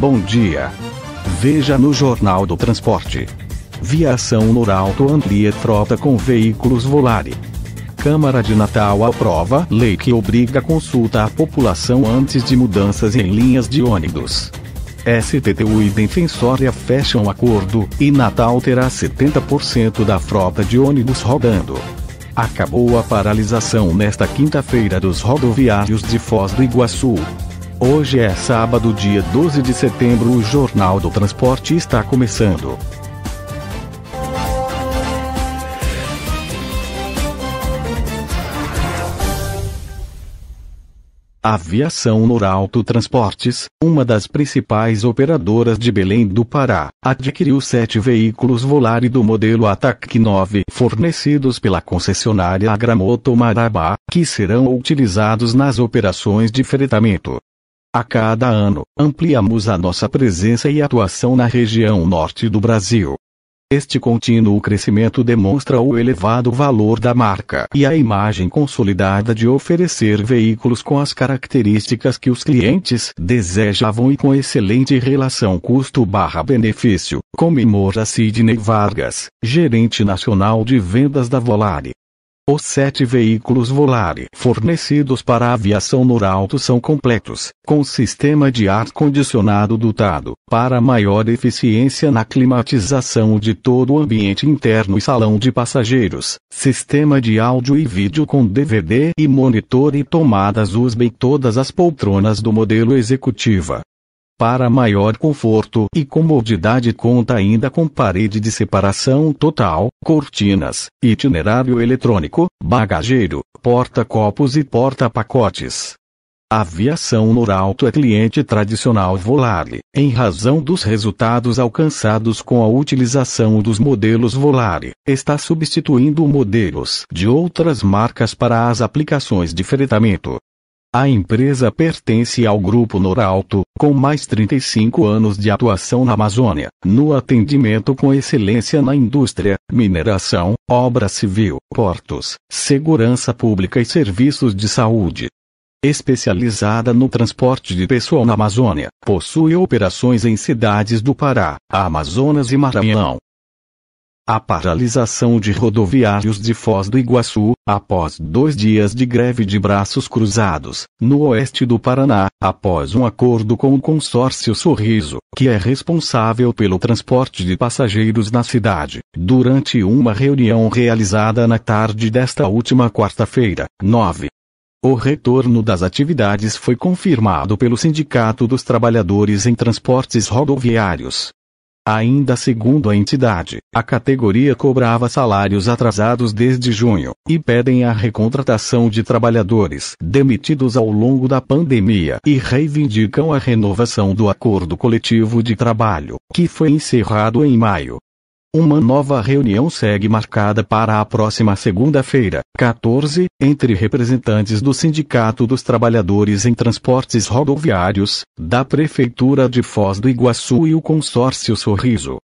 Bom dia. Veja no Jornal do Transporte. Viação Noralto amplia frota com veículos Volare. Câmara de Natal aprova lei que obriga a consulta à população antes de mudanças em linhas de ônibus. STTU e Defensória fecham acordo, e Natal terá 70% da frota de ônibus rodando. Acabou a paralisação nesta quinta-feira dos rodoviários de Foz do Iguaçu. Hoje é sábado, dia 12 de setembro. O Jornal do Transporte está começando. Aviação Norauto Transportes, uma das principais operadoras de Belém do Pará, adquiriu sete veículos Volare do modelo Ataque 9, fornecidos pela concessionária Agramoto Marabá, que serão utilizados nas operações de fretamento. A cada ano, ampliamos a nossa presença e atuação na região norte do Brasil. Este contínuo crescimento demonstra o elevado valor da marca e a imagem consolidada de oferecer veículos com as características que os clientes desejavam e com excelente relação custo-benefício, comemora Sidney Vargas, gerente nacional de vendas da Volare. Os sete veículos Volare fornecidos para a aviação Norauto são completos, com sistema de ar-condicionado dotado, para maior eficiência na climatização de todo o ambiente interno e salão de passageiros, sistema de áudio e vídeo com DVD e monitor e tomadas USB em todas as poltronas do modelo executiva, para maior conforto e comodidade conta ainda com parede de separação total, cortinas, itinerário eletrônico, bagageiro, porta-copos e porta-pacotes. A aviação Norauto é cliente tradicional Volare, em razão dos resultados alcançados com a utilização dos modelos Volare, está substituindo modelos de outras marcas para as aplicações de fretamento. A empresa pertence ao Grupo Noralto, com mais 35 anos de atuação na Amazônia, no atendimento com excelência na indústria, mineração, obra civil, portos, segurança pública e serviços de saúde. Especializada no transporte de pessoal na Amazônia, possui operações em cidades do Pará, Amazonas e Maranhão, a paralisação de rodoviários de Foz do Iguaçu, após dois dias de greve de braços cruzados, no oeste do Paraná, após um acordo com o consórcio Sorriso, que é responsável pelo transporte de passageiros na cidade, durante uma reunião realizada na tarde desta última quarta-feira, 9. O retorno das atividades foi confirmado pelo Sindicato dos Trabalhadores em Transportes Rodoviários, Ainda segundo a entidade, a categoria cobrava salários atrasados desde junho e pedem a recontratação de trabalhadores demitidos ao longo da pandemia e reivindicam a renovação do acordo coletivo de trabalho, que foi encerrado em maio. Uma nova reunião segue marcada para a próxima segunda-feira, 14, entre representantes do Sindicato dos Trabalhadores em Transportes Rodoviários, da Prefeitura de Foz do Iguaçu e o Consórcio Sorriso.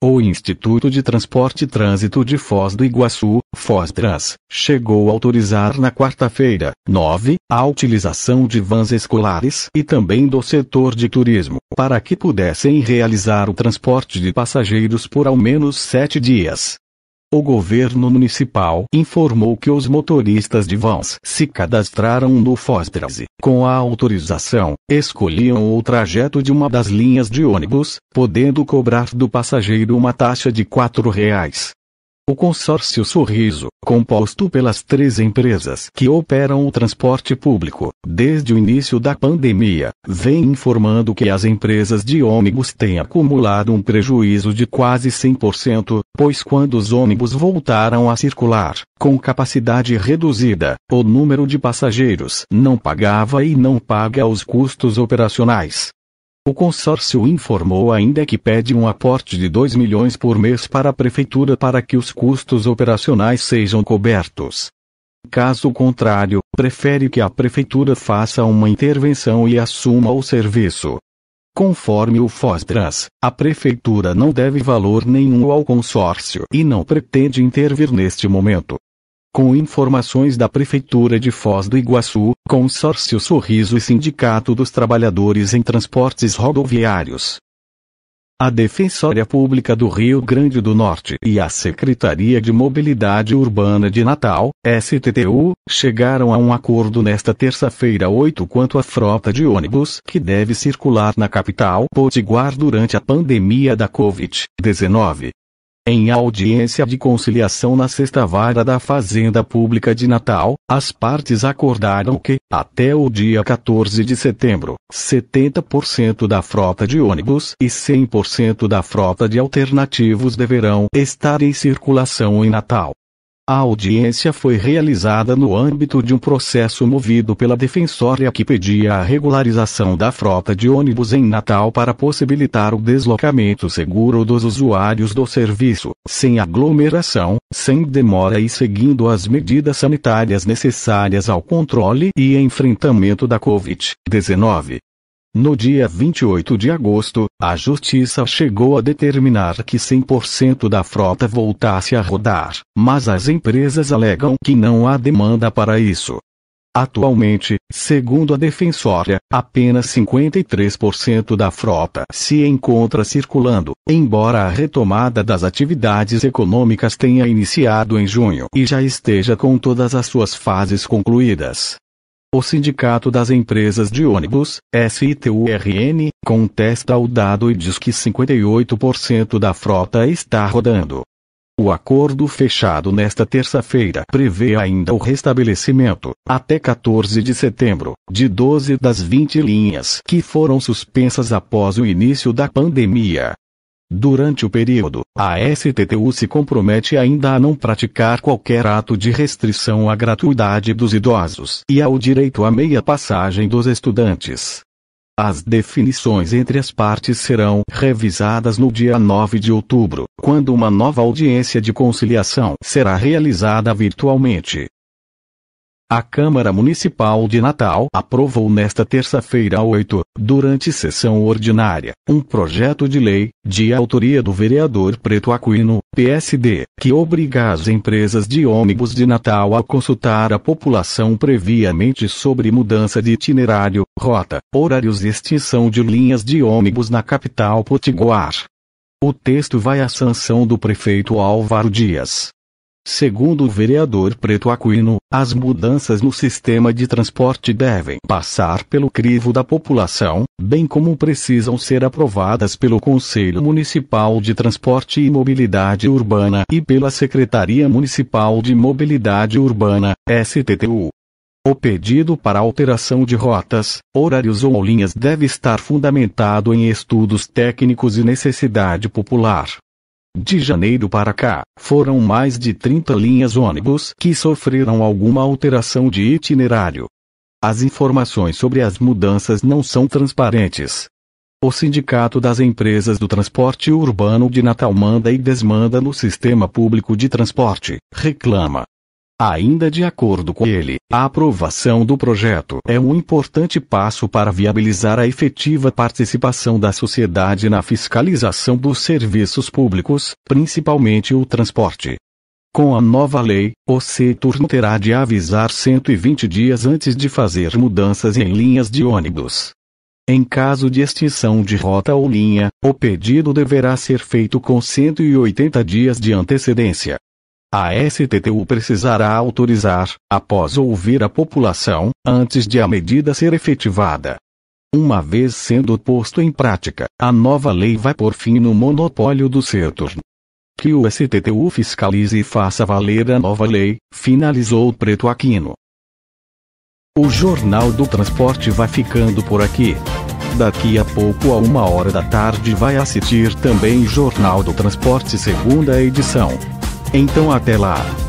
O Instituto de Transporte e Trânsito de Foz do Iguaçu, (Foztrans) chegou a autorizar na quarta-feira, 9, a utilização de vans escolares e também do setor de turismo, para que pudessem realizar o transporte de passageiros por ao menos sete dias, o governo municipal informou que os motoristas de vans se cadastraram no Fosdrase. Com a autorização, escolhiam o trajeto de uma das linhas de ônibus, podendo cobrar do passageiro uma taxa de R$ reais. O consórcio Sorriso, composto pelas três empresas que operam o transporte público, desde o início da pandemia, vem informando que as empresas de ônibus têm acumulado um prejuízo de quase 100%, pois quando os ônibus voltaram a circular, com capacidade reduzida, o número de passageiros não pagava e não paga os custos operacionais, o consórcio informou ainda que pede um aporte de 2 milhões por mês para a prefeitura para que os custos operacionais sejam cobertos. Caso contrário, prefere que a prefeitura faça uma intervenção e assuma o serviço. Conforme o FOSTRAS, a prefeitura não deve valor nenhum ao consórcio e não pretende intervir neste momento com informações da Prefeitura de Foz do Iguaçu, Consórcio Sorriso e Sindicato dos Trabalhadores em Transportes Rodoviários. A Defensoria Pública do Rio Grande do Norte e a Secretaria de Mobilidade Urbana de Natal, STTU, chegaram a um acordo nesta terça-feira 8 quanto à frota de ônibus que deve circular na capital potiguar durante a pandemia da Covid-19. Em audiência de conciliação na sexta vara da Fazenda Pública de Natal, as partes acordaram que, até o dia 14 de setembro, 70% da frota de ônibus e 100% da frota de alternativos deverão estar em circulação em Natal. A audiência foi realizada no âmbito de um processo movido pela defensoria que pedia a regularização da frota de ônibus em Natal para possibilitar o deslocamento seguro dos usuários do serviço, sem aglomeração, sem demora e seguindo as medidas sanitárias necessárias ao controle e enfrentamento da Covid-19. No dia 28 de agosto, a justiça chegou a determinar que 100% da frota voltasse a rodar, mas as empresas alegam que não há demanda para isso. Atualmente, segundo a defensória, apenas 53% da frota se encontra circulando, embora a retomada das atividades econômicas tenha iniciado em junho e já esteja com todas as suas fases concluídas. O Sindicato das Empresas de Ônibus, SITURN, contesta o dado e diz que 58% da frota está rodando. O acordo fechado nesta terça-feira prevê ainda o restabelecimento, até 14 de setembro, de 12 das 20 linhas que foram suspensas após o início da pandemia. Durante o período, a STTU se compromete ainda a não praticar qualquer ato de restrição à gratuidade dos idosos e ao direito à meia passagem dos estudantes. As definições entre as partes serão revisadas no dia 9 de outubro, quando uma nova audiência de conciliação será realizada virtualmente. A Câmara Municipal de Natal aprovou nesta terça-feira 8, durante sessão ordinária, um projeto de lei, de autoria do vereador Preto Aquino, PSD, que obriga as empresas de ônibus de Natal a consultar a população previamente sobre mudança de itinerário, rota, horários e extinção de linhas de ônibus na capital potiguar. O texto vai à sanção do prefeito Álvaro Dias. Segundo o vereador Preto Aquino, as mudanças no sistema de transporte devem passar pelo crivo da população, bem como precisam ser aprovadas pelo Conselho Municipal de Transporte e Mobilidade Urbana e pela Secretaria Municipal de Mobilidade Urbana, STTU. O pedido para alteração de rotas, horários ou linhas deve estar fundamentado em estudos técnicos e necessidade popular. De janeiro para cá, foram mais de 30 linhas ônibus que sofreram alguma alteração de itinerário. As informações sobre as mudanças não são transparentes. O Sindicato das Empresas do Transporte Urbano de Natal manda e desmanda no Sistema Público de Transporte, reclama, Ainda de acordo com ele, a aprovação do projeto é um importante passo para viabilizar a efetiva participação da sociedade na fiscalização dos serviços públicos, principalmente o transporte. Com a nova lei, o setor terá de avisar 120 dias antes de fazer mudanças em linhas de ônibus. Em caso de extinção de rota ou linha, o pedido deverá ser feito com 180 dias de antecedência. A STTU precisará autorizar, após ouvir a população, antes de a medida ser efetivada. Uma vez sendo posto em prática, a nova lei vai por fim no monopólio do setor. Que o STTU fiscalize e faça valer a nova lei, finalizou Preto Aquino. O Jornal do Transporte vai ficando por aqui. Daqui a pouco, a uma hora da tarde, vai assistir também Jornal do Transporte, segunda edição. Então até lá!